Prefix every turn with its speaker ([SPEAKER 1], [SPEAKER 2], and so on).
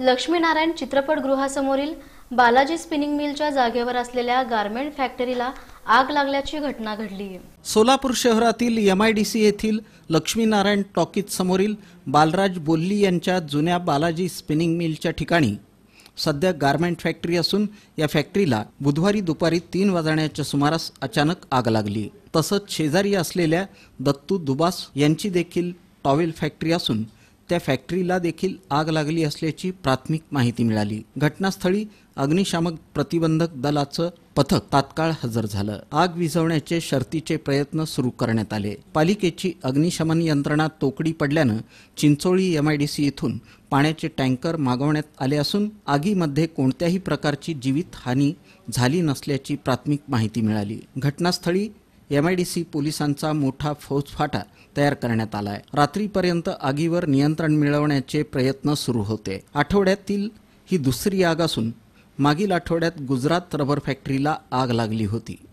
[SPEAKER 1] Laxminarayan चित्रपटगृहासमोरील Balaji spinning मिलच्या जागेवर असलेल्या गारमेंट फॅक्टरीला आग लागल्याची घटना घडली
[SPEAKER 2] सोलापूर शहरातील एम आय डी सी येथील लक्ष्मीनारायण टॉकीज समोरील बालराज बोल्ली यांच्या जुन्या बालाजी स्पिनिंग मिलच्या ठिकाणी सध्या गारमेंट फॅक्टरी असून या फॅक्टरीला बुधवारी दुपारी तीन वाजण्याच्या सुमारास अचानक आग लागली तसंच शेजारी असलेल्या दत्तू दुबास यांची देखील टॉवेल फॅक्टरी असून त्या फॅक्टरीला देखील आग लागली असल्याची प्राथमिक माहिती मिळाली घटनास्थळी अग्निशामक प्रतिबंधक दलाचं पथक तात्काळ हजर झालं आग विझवण्याचे शर्तीचे प्रयत्न सुरू करण्यात आले पालिकेची अग्निशमन यंत्रणा तोकडी पडल्यानं चिंचोळी एमआयडीसी इथून पाण्याचे टँकर मागवण्यात आले असून आगीमध्ये कोणत्याही प्रकारची जीवितहानी झाली नसल्याची प्राथमिक माहिती मिळाली घटनास्थळी एमआयडीसी पोलिसांचा मोठा फौजफाटा तयार करण्यात आलाय रात्रीपर्यंत आगीवर नियंत्रण मिळवण्याचे प्रयत्न सुरू होते आठवड्यातील ही दुसरी आग असून मागील आठवड्यात गुजरात रबर फॅक्टरीला आग लागली होती